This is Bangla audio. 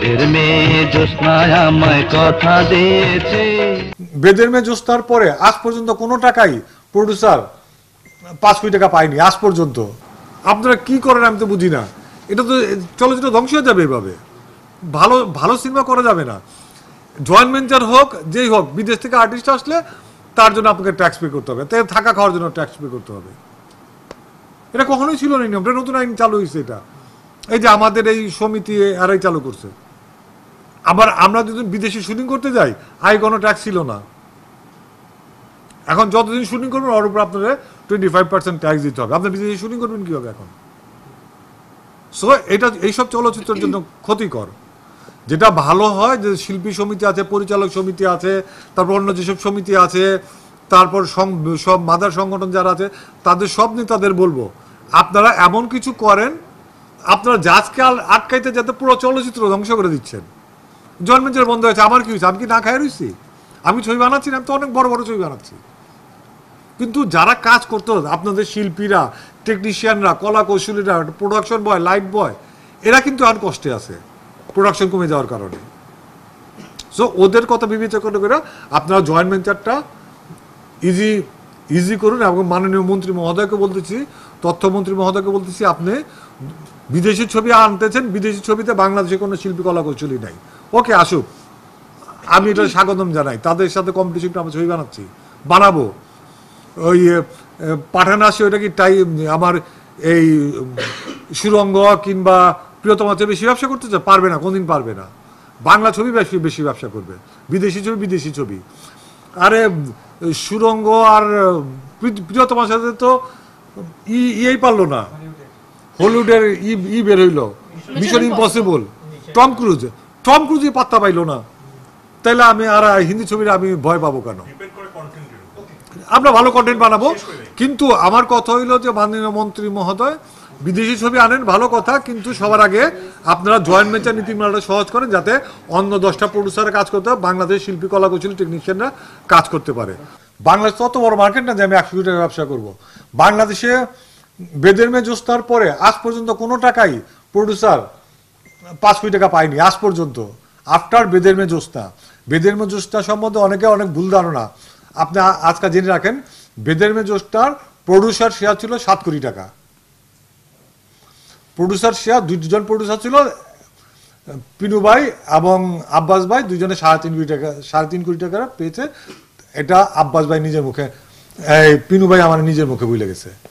বেদের মেয়ে জ্যোৎস্নায় আমায় কথা দিয়েছে বেদের মেয়ে জ্যোৎস্নার পরে আজ পর্যন্ত কোনো টাকাই প্রডিউসার পাঁচ কোটি টাকা পায়নি আজ পর্যন্ত আপনারা কি করেন আমি তো বুঝি না এটা তো চলচ্চিত্র ধ্বংস হয়ে যাবে এইভাবে ভালো ভালো সিনেমা করা যাবে না জয়েন্ট ভেঞ্চার হোক যেই হোক বিদেশ থেকে আর্টিস্ট আসলে তার জন্য আপনাকে ট্যাক্স পে করতে হবে থাকা খাওয়ার জন্য ট্যাক্স পে করতে হবে এটা কখনোই ছিল না নিয়মটা নতুন আইন চালু হয়েছে এটা এই যে আমাদের এই সমিতি এরাই চালু করছে আবার আমরা যদি বিদেশে শুটিং করতে যাই আই কোনো ট্যাক্স ছিল না এখন যতদিন শুটিং করবেন ওর উপর আপনাদের টোয়েন্টি ফাইভ পার্সেন্ট ট্যাক্স দিতে হবে আপনি বিদেশে শুটিং করবেন হবে এখন সো এটা এইসব চলচ্চিত্রের জন্য ক্ষতিকর যেটা ভালো হয় যে শিল্পী সমিতি আছে পরিচালক সমিতি আছে তারপর অন্য যেসব সমিতি আছে তারপর সব মাদার সংগঠন যারা আছে তাদের সব নিয়ে তাদের বলবো আপনারা এমন কিছু করেন আপনার জাজকে আটকাইতে যাতে পুরো চলচ্চিত্র ধ্বংস করে দিচ্ছেন জন্মের বন্ধ হয়েছে আমার কি হয়েছে আমি কি না খাই রয়েছি আমি ছবি বানাচ্ছি না আমি তো অনেক বড় বড় ছবি বানাচ্ছি কিন্তু যারা কাজ করতে আপনাদের শিল্পীরা টেকনিশিয়ানরা কলা কৌশলীরা প্রোডাকশন বয় লাইট বয় এরা কিন্তু আর কষ্টে আছে প্রোডাকশন কমে যাওয়ার কারণে সো ওদের কথা বিবেচনা করে আপনারা জয়েন্ট ভেঞ্চারটা ইজি ইজি করুন এবং মাননীয় মন্ত্রী মহোদয়কে বলতেছি তথ্যমন্ত্রী মহোদয়কে বলতেছি আপনি বিদেশি ছবি আনতেছেন বিদেশি ছবিতে বাংলাদেশে কোনো শিল্পী কলা কৌশলী নাই ওকে আসুক আমি এটা স্বাগতম জানাই তাদের সাথে কম্পিটিশন আমরা ছবি বানাচ্ছি বানাবো ওই পাঠান আসে ওটা কি তাই আমার এই সুরঙ্গ কিংবা প্রিয়তমা চেয়ে বেশি ব্যবসা করতে চায় পারবে না কোনদিন পারবে না বাংলা ছবি বেশি বেশি ব্যবসা করবে বিদেশি ছবি বিদেশি ছবি আরে সুরঙ্গ আর প্রিয়তমার সাথে তো ইয়েই পারলো না হলিউডের ই ই বের হইল Mission Impossible Tom Cruise Tom ক্রুজই পাত্তা পাইলো না তাইলে আমি আর হিন্দি ছবির আমি ভয় পাবো কেন আমরা ভালো কন্টেন্ট বানাবো কিন্তু আমার কথা হইলো যে মাননীয় মন্ত্রী মহোদয় বিদেশি ছবি আনেন ভালো কথা কিন্তু সবার আগে আপনারা জয়েন্ট ভেঞ্চার নীতিমালাটা সহজ করেন যাতে অন্য দশটা প্রডিউসার কাজ করতে বাংলাদেশ শিল্পী কলা কৌশলী টেকনিশিয়ানরা কাজ করতে পারে বাংলাদেশ অত বড় মার্কেট না যে আমি একশো টাকা ব্যবসা করব বাংলাদেশে বেদের মেয়ে জোস্তার পরে আজ পর্যন্ত কোনো টাকাই প্রডিউসার পাঁচ কোটি টাকা পায়নি আজ পর্যন্ত আফটার বেদের মে জোস্তা বেদের মে জোস্তা সম্বন্ধে অনেকে অনেক ভুল ধারণা আপনি আজকাল জেনে রাখেন বেদের মে জোস্তার প্রডিউসার শেয়ার ছিল সাত কোটি টাকা প্রডিউসার শেয়ার দুজন প্রডিউসার ছিল পিনু ভাই এবং আব্বাস ভাই দুজনে সাড়ে তিন কোটি টাকা সাড়ে তিন কোটি টাকা পেয়েছে এটা আব্বাস ভাই নিজের মুখে এই পিনু ভাই আমার নিজের মুখে বুঝলে গেছে